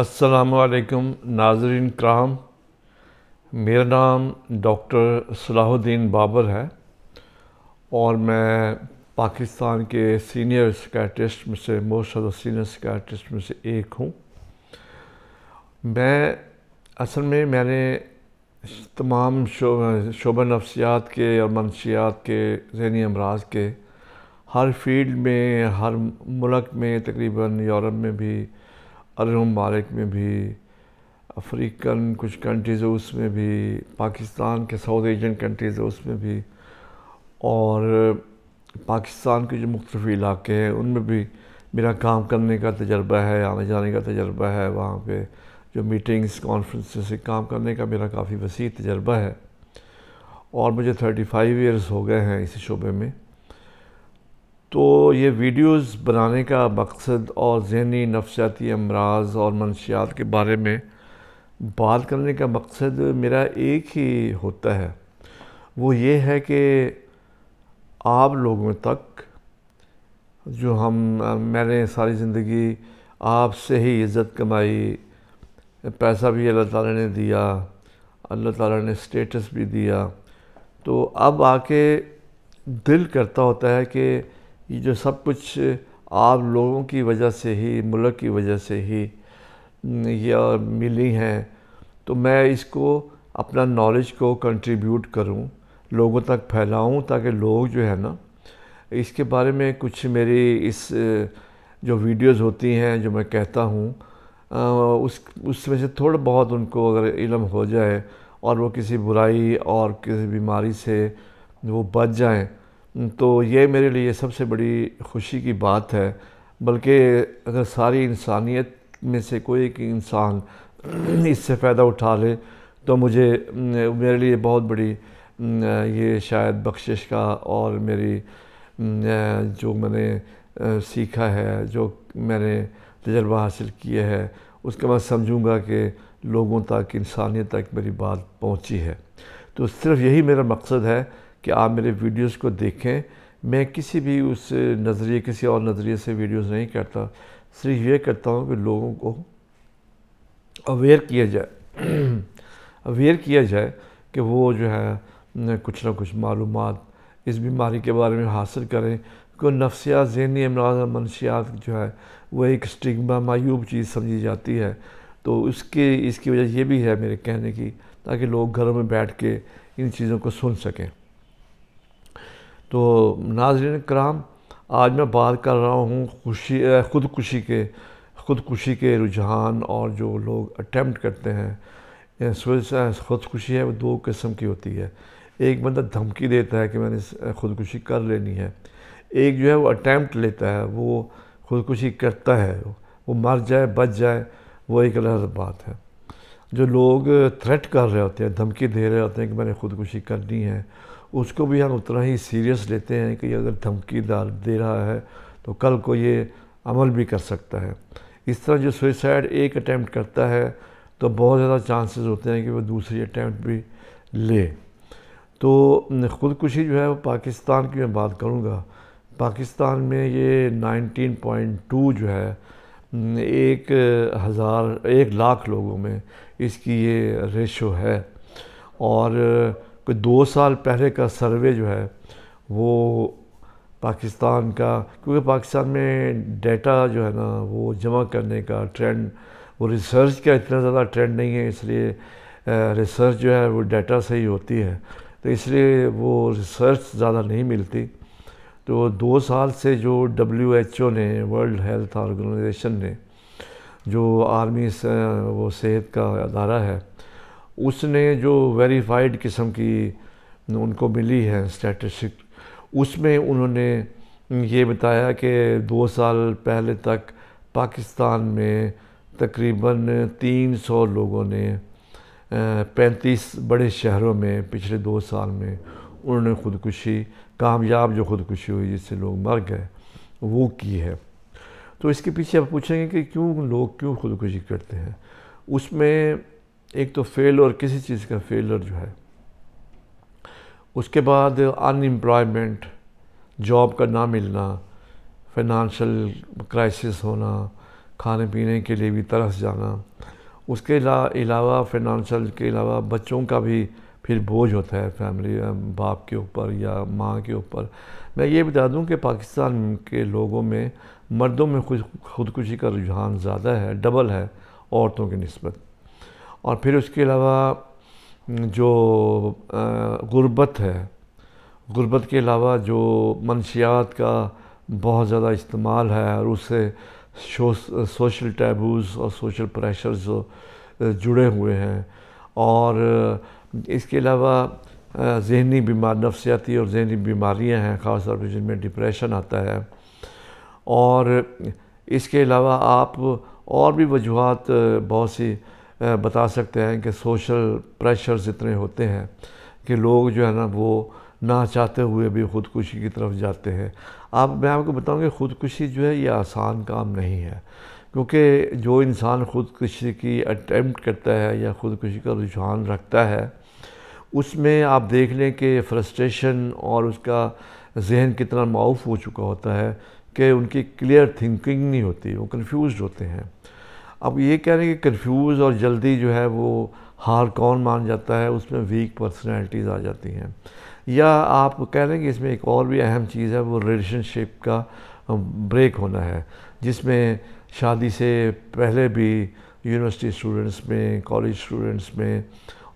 असलकम नाजरीन कराम मेरा नाम डॉक्टर सलाहुद्दीन बाबर है और मैं पाकिस्तान के सीनियर साइकाट्रिस्ट में से मोस्ट सीनियर साइकाट्रिस्ट में से एक हूँ मैं असल में मैंने तमाम शो शोबा नफ्सियात के और मनशियात के जहनी अमराज के हर फील्ड में हर मुल्क में तकरीबन यूरोप में भी अरब ममालिक में भी अफ्रीकन कुछ कंट्रीज़ है उसमें भी पाकिस्तान के साउथ एशियन कंट्रीज़ है उसमें भी और पाकिस्तान के जो मुख्तफ इलाके हैं उनमें भी मेरा काम करने का तजर्बा है आने जाने का तजर्बा है वहाँ पे जो मीटिंग्स कॉन्फ्रेंस से काम करने का मेरा काफ़ी वसी तजर्बा है और मुझे 35 फाइव ईयर्स हो गए हैं इसी शोबे में तो ये वीडियोस बनाने का मकसद और जहनी नफसियाती अमराज और मनशियात के बारे में बात करने का मकसद मेरा एक ही होता है वो ये है कि आप लोगों तक जो हम मैंने सारी ज़िंदगी आपसे ही इज़्ज़त कमाई पैसा भी अल्लाह ताला ने दिया अल्लाह ताला ने स्टेटस भी दिया तो अब आके दिल करता होता है कि ये जो सब कुछ आप लोगों की वजह से ही मुल्क की वजह से ही या मिली हैं तो मैं इसको अपना नॉलेज को कंट्रीब्यूट करूं लोगों तक फैलाऊं ताकि लोग जो है ना इसके बारे में कुछ मेरी इस जो वीडियोस होती हैं जो मैं कहता हूँ उस उसमें से थोड़ा बहुत उनको अगर इलम हो जाए और वो किसी बुराई और किसी बीमारी से वो बच जाएं तो ये मेरे लिए सबसे बड़ी खुशी की बात है बल्कि अगर सारी इंसानियत में से कोई एक इंसान इससे फ़ायदा उठा ले तो मुझे मेरे लिए बहुत बड़ी ये शायद बख्शिश का और मेरी जो मैंने सीखा है जो मैंने तजर्बा हासिल किया है उसके बाद समझूंगा कि लोगों तक इंसानियत तक मेरी बात पहुंची है तो सिर्फ यही मेरा मकसद है कि आप मेरे वीडियोस को देखें मैं किसी भी उस नज़रिए किसी और नज़रिए से वीडियोस नहीं करता सिर्फ ये करता हूँ कि लोगों को अवेयर किया जाए अवेयर किया जाए कि वो जो है कुछ ना कुछ मालूम इस बीमारी के बारे में हासिल करें को नफसियात जहनी अमराज और मनशियात जो है वह एक स्टिग्मा मायूब चीज़ समझी जाती है तो उसके इसकी वजह ये भी है मेरे कहने की ताकि लोग घरों में बैठ के इन चीज़ों को सुन सकें तो नाजरन कराम आज मैं बात कर रहा हूँ खुशी ख़ुदकुशी के ख़ुदकुशी के रुझान और जो लोग अटैम्प्ट करते हैं ख़ुदकुशी है वो दो किस्म की होती है एक बंदा धमकी देता है कि मैंने ख़ुदकुशी कर लेनी है एक जो है वो अटैम्प्ट लेता है वो ख़ुदकुशी करता है वो मर जाए बच जाए वो एक अलग बात है जो लोग थ्रेट कर रहे होते हैं धमकी दे रहे होते हैं कि मैंने ख़ुदकुशी करनी है उसको भी हम उतना ही सीरियस लेते हैं कि अगर धमकी दे रहा है तो कल को ये अमल भी कर सकता है इस तरह जो सुइसाइड एक अटैम्प्ट करता है तो बहुत ज़्यादा चांसेस होते हैं कि वो दूसरी अटैम्प्ट भी ले तो ख़ुदकुशी जो है वो पाकिस्तान की मैं बात करूँगा पाकिस्तान में ये 19.2 जो है एक हज़ार एक लाख लोगों में इसकी ये रेशो है और कोई दो साल पहले का सर्वे जो है वो पाकिस्तान का क्योंकि पाकिस्तान में डेटा जो है ना वो जमा करने का ट्रेंड वो रिसर्च का इतना ज़्यादा ट्रेंड नहीं है इसलिए रिसर्च जो है वो डेटा से ही होती है तो इसलिए वो रिसर्च ज़्यादा नहीं मिलती तो दो साल से जो डब्ल्यू एच ओ ने वर्ल्ड हेल्थ ऑर्गेनाइजेशन ने जो आर्मी से वो सेहत का अदारा है उसने जो वेरीफाइड किस्म की उनको मिली है स्टैटिस्टिक उसमें उन्होंने ये बताया कि दो साल पहले तक पाकिस्तान में तकरीबन 300 लोगों ने पैंतीस बड़े शहरों में पिछले दो साल में उन्होंने ख़ुदकुशी कामयाब जो ख़ुदकुशी हुई जिससे लोग मर गए वो की है तो इसके पीछे आप पूछेंगे कि क्यों लोग क्यों ख़ुदकुशी करते हैं उसमें एक तो फेल और किसी चीज़ का फेलर जो है उसके बाद अनएम्प्लॉयमेंट जॉब का ना मिलना फाइनेंशियल क्राइसिस होना खाने पीने के लिए भी तरस जाना उसके अलावा फिनंशल के अलावा बच्चों का भी फिर बोझ होता है फैमिली बाप के ऊपर या माँ के ऊपर मैं ये बता दूं कि पाकिस्तान के लोगों में मर्दों में खुद खुदकुशी का रुझान ज़्यादा है डबल है औरतों की नस्बत और फिर उसके अलावा जो गुर्बत है गुर्बत के अलावा जो मनशियात का बहुत ज़्यादा इस्तेमाल है और उससे सोशल टैबूज़ और सोशल प्रेशर्स जुड़े हुए हैं और इसके अलावा जहनी बीमार नफसियाती और जहनी बीमारियाँ हैं ख़ास तौर पर जिनमें डिप्रेशन आता है और इसके अलावा आप और भी वजूहत बहुत सी बता सकते हैं कि सोशल प्रेशर्स इतने होते हैं कि लोग जो है ना वो ना चाहते हुए भी ख़ुदकुशी की तरफ जाते हैं आप मैं आपको बताऊँ कि ख़ुदकुशी जो है ये आसान काम नहीं है क्योंकि जो इंसान ख़ुदकुशी की अटैम्प्ट करता है या ख़ुदकुशी का रुझान रखता है उसमें आप देख लें कि फ्रस्ट्रेशन और उसका जहन कितना माउफ हो चुका होता है कि उनकी क्लियर थिंकिंग नहीं होती वो कन्फ्यूज होते हैं अब ये कह रहे हैं कि कन्फ्यूज़ और जल्दी जो है वो हार कौन मान जाता है उसमें वीक पर्सनैलिटीज़ आ जाती हैं या आप कह रहे हैं कि इसमें एक और भी अहम चीज़ है वो रिलेशनशिप का ब्रेक होना है जिसमें शादी से पहले भी यूनिवर्सिटी स्टूडेंट्स में कॉलेज स्टूडेंट्स में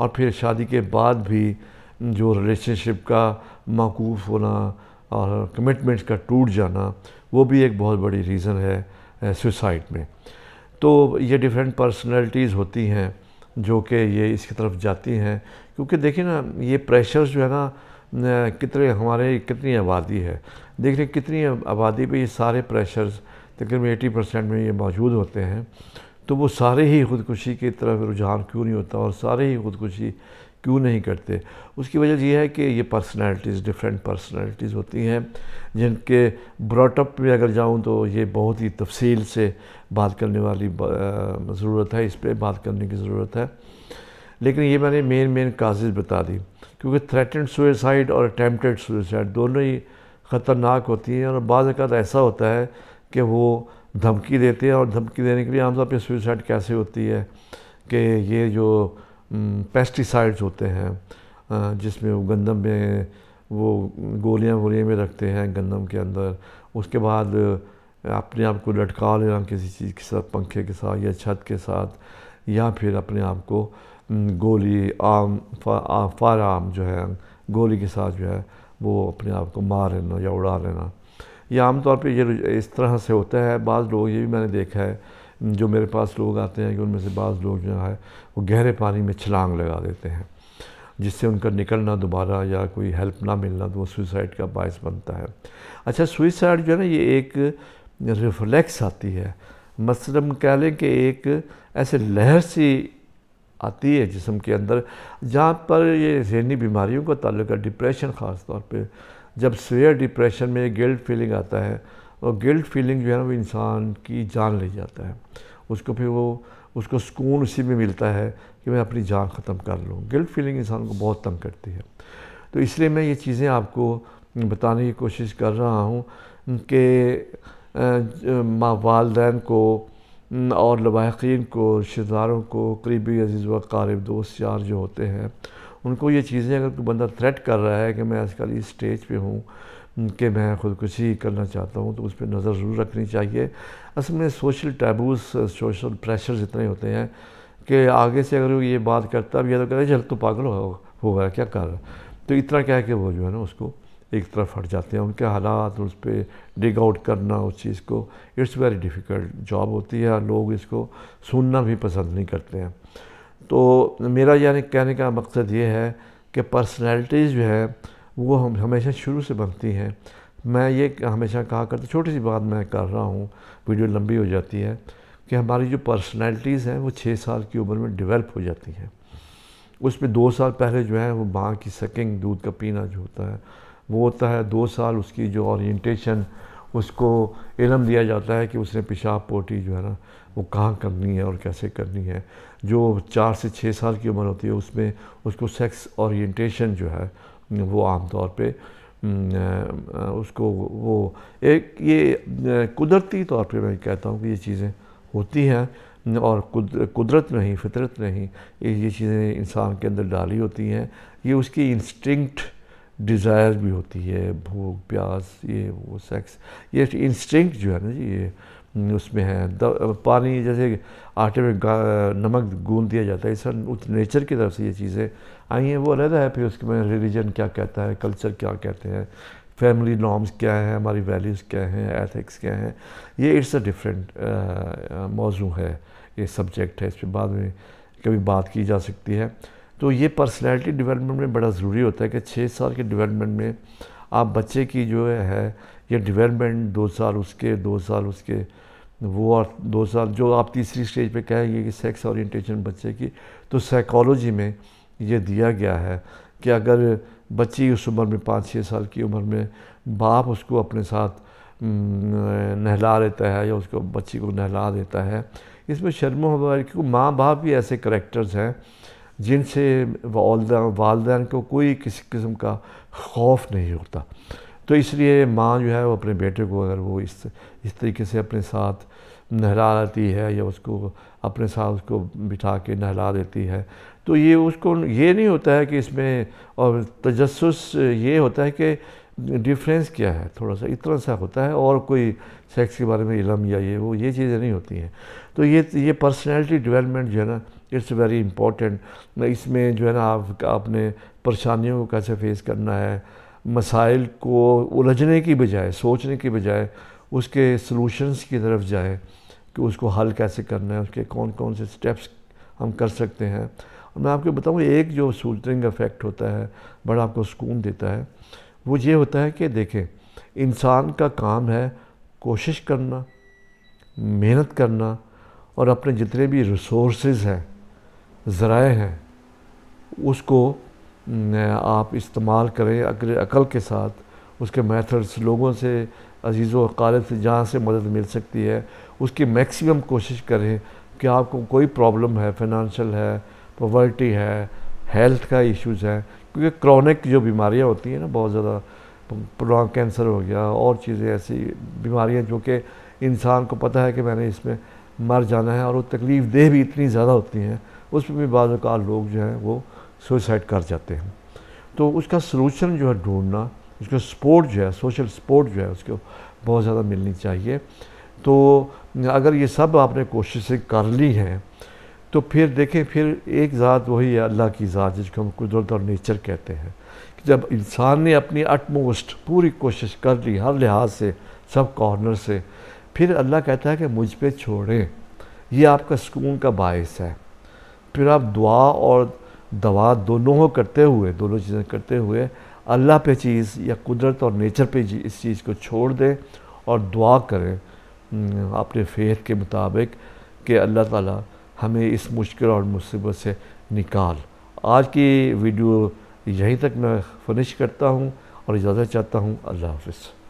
और फिर शादी के बाद भी जो रिलेशनशिप का मकूफ़ होना और कमिटमेंट का टूट जाना वो भी एक बहुत बड़ी रीज़न है सुसाइड में तो ये डिफरेंट पर्सनैलिटीज़ होती हैं जो कि ये इसकी तरफ जाती हैं क्योंकि देखिए ना ये प्रेशर्स जो है ना कितने हमारे कितनी आबादी है देख रहे कितनी आबादी पे ये सारे प्रेशर्स तकरीबन एटी परसेंट में ये मौजूद होते हैं तो वो सारे ही ख़ुदकुशी की तरफ रुझान क्यों नहीं होता और सारे ही ख़ुदकुशी क्यों नहीं करते उसकी वजह यह है कि ये पर्सनैलिटीज़ डिफरेंट पर्सनैलिटीज़ होती हैं जिनके ब्रॉटअप में अगर जाऊँ तो ये बहुत ही तफसील से बात करने वाली ज़रूरत है इस पर बात करने की ज़रूरत है लेकिन ये मैंने मेन मेन काजेज़ बता दी क्योंकि थ्रेटेंड सुसाइड और अटैम्प्टेड सुसाइड दोनों ही ख़तरनाक होती हैं और बाज़ ऐसा होता है कि वो धमकी देते हैं और धमकी देने के लिए आमतौर पर सुइसाइड कैसे होती है कि ये जो पेस्टिसाइड्स होते हैं जिसमें वो गंदम में वो गोलियां वोलियाँ में रखते हैं गंदम के अंदर उसके बाद अपने आप को लटका लेना किसी चीज़ के साथ पंखे के साथ या छत के साथ या फिर अपने आप को गोली आम फार आम जो है गोली के साथ जो है वो अपने आप को मार लेना या उड़ा लेना ये आमतौर पर ये इस तरह से होता है बाज़ लोग ये भी मैंने देखा है जो मेरे पास लोग आते हैं कि उनमें से बाज़ लोग जो है वो गहरे पानी में छलांग लगा देते हैं जिससे उनका निकलना दोबारा या कोई हेल्प ना मिलना तो वो सुइसाइड का बायस बनता है अच्छा सुइसाइड जो है ना ये एक रिफ्लेक्स आती है मसलन कह लें कि एक ऐसे लहर सी आती है जिसम के अंदर जहाँ पर ये जहनी बीमारियों का ताल्लुक है डिप्रेशन ख़ास तौर पर जब सेयर डिप्रेशन में गिल्ट फीलिंग आता है और गिल्ट फीलिंग जो है ना वो इंसान की जान ले जाता है उसको फिर वो उसको सुकून उसी में मिलता है कि मैं अपनी जान ख़त्म कर लूँ गिल्ट फीलिंग इंसान को बहुत तंग करती है तो इसलिए मैं ये चीज़ें आपको बताने की कोशिश कर रहा हूँ कि माँ वालदेन को और लवाकिन को रिश्तेदारों को करीबी अजीज़ व कारब दोस्त यार जो होते हैं उनको ये चीज़ें अगर कोई बंदा थ्रेट कर रहा है कि मैं आजकल इस स्टेज पे हूँ कि मैं ख़ुदकुशी करना चाहता हूँ तो उस पर नज़र ज़रूर रखनी चाहिए असल में सोशल टैबूस सोशल प्रेशर इतने होते हैं कि आगे से अगर वो ये बात करता अब या तो कह चल तो पागल हो, हो गया क्या कर तो इतना कह के वो जो है ना उसको एक तरफ हट जाते हैं उनके हालात उस पर डिग आउट करना उस चीज़ को इट्स वेरी डिफ़िकल्ट जॉब होती है लोग इसको सुनना भी पसंद नहीं करते हैं तो मेरा यानी कहने का मकसद ये है कि पर्सनैलिटीज़ जो है वो हम हमेशा शुरू से बनती हैं मैं ये हमेशा कहा करता छोटी सी बात मैं कर रहा हूँ वीडियो लंबी हो जाती है कि हमारी जो पर्सनैलिटीज़ हैं वो छः साल की उम्र में डेवलप हो जाती हैं उसमें दो साल पहले जो है वो माँ की सकिंग दूध का पीना जो होता है वो होता है दो साल उसकी जो ओरिएंटेशन उसको इलम दिया जाता है कि उसने पेशाब पोटी जो है ना वो कहाँ करनी है और कैसे करनी है जो चार से छः साल की उम्र होती है उसमें उसको सेक्स ओरिएंटेशन जो है वो आमतौर पे उसको वो एक ये कुदरती तौर पे मैं कहता हूँ कि ये चीज़ें होती हैं और कुदरत नहीं फितरत नहीं ये चीज़ें इंसान के अंदर डाली होती हैं ये उसकी इंस्टिंक्ट डिज़ायर भी होती है भूख प्यास ये वो सेक्स ये इंस्टिंग जो है ना जी ये उसमें है द, पानी जैसे आटे में नमक गूंद दिया जाता है इस नेचर की तरफ से ये चीज़ें आई हैं वो अलग है फिर उसके में रिलीजन क्या कहता है कल्चर क्या कहते हैं फैमिली नॉर्म्स क्या हैं हमारी वैल्यूज़ क्या हैं एथिक्स क्या हैं ये इट्स अ डिफरेंट मौजू है ये सब्जेक्ट है इस पर बाद में कभी बात की जा सकती है तो ये पर्सनैलिटी डेवलपमेंट में बड़ा ज़रूरी होता है कि छः साल के डेवलपमेंट में आप बच्चे की जो है ये डेवलपमेंट दो साल उसके दो साल उसके वो और दो साल जो आप तीसरी स्टेज पे कहेंगे कि सेक्स ओरिएंटेशन बच्चे की तो साइकोलॉजी में ये दिया गया है कि अगर बच्ची उस उम्र में पाँच छः साल की उम्र में बाप उसको अपने साथ नहला देता है या उसको बच्ची को नहला देता है इसमें शर्मा हो क्योंकि माँ बाप भी ऐसे करेक्टर्स हैं जिनसे वालदे वालदान को कोई किसी किस्म का खौफ नहीं होता तो इसलिए माँ जो है वो अपने बेटे को अगर वो इस इस तरीके से अपने साथ नहला लेती है या उसको अपने साथ उसको बिठा के नहला देती है तो ये उसको ये नहीं होता है कि इसमें और तजस ये होता है कि डिफरेंस क्या है थोड़ा सा इतना सा होता है और कोई सेक्स के बारे में इलम या ये वो ये चीज़ें नहीं होती हैं तो ये ये पर्सनैलिटी डिवेलपमेंट जो है ना इट्स वेरी इंपॉर्टेंट इसमें जो है ना आप आपने परेशानियों को कैसे फेस करना है मसाइल को उलझने की बजाय सोचने की बजाय उसके सोलूशनस की तरफ जाए कि उसको हल कैसे करना है उसके कौन कौन से स्टेप्स हम कर सकते हैं और मैं आपको बताऊँ एक जो सूचनिंग इफेक्ट होता है बड़ा आपको सुकून देता है वो ये होता है कि देखें इंसान का काम है कोशिश करना मेहनत करना और अपने जितने भी रिसोर्स हैं ज़राए हैं उसको आप इस्तेमाल करें अगर अकल के साथ उसके मेथड्स लोगों से अजीज़ों अकालत से जहाँ से मदद मिल सकती है उसकी मैक्सिमम कोशिश करें कि आपको कोई प्रॉब्लम है फाइनेंशियल है पॉवर्टी है हेल्थ का इश्यूज़ है क्योंकि क्रॉनिक जो बीमारियाँ होती हैं ना बहुत ज़्यादा लॉन्ग कैंसर हो गया और चीज़ें ऐसी बीमारियाँ जो कि इंसान को पता है कि मैंने इसमें मर जाना है और वो तकलीफ़ देह भी इतनी ज़्यादा होती हैं उसमें भी बाज़ात लोग जो हैं वो सुसाइड कर जाते हैं तो उसका सलूशन जो है ढूंढना उसका सपोर्ट जो है सोशल सपोर्ट जो है उसको बहुत ज़्यादा मिलनी चाहिए तो अगर ये सब आपने कोशिशें कर ली हैं तो फिर देखें फिर एक ज़ात वही है अल्लाह की ज़ात जिसको हम कुदरत और नेचर कहते हैं कि जब इंसान ने अपनी अटमोस्ट पूरी कोशिश कर ली हर लिहाज से सब कॉर्नर से फिर अल्लाह कहता है कि मुझ पर छोड़ें ये आपका सुकून का बायस है फिर आप दुआ और दवा दोनों को करते हुए दोनों चीज़ें करते हुए अल्लाह पे चीज़ या कुदरत और नेचर पे इस चीज़ को छोड़ दें और दुआ करें अपने फेथ के मुताबिक कि अल्लाह ताला हमें इस मुश्किल और मुसीबत से निकाल आज की वीडियो यहीं तक मैं फिनिश करता हूँ और इजाज़त चाहता हूँ अल्लाह हाफिज़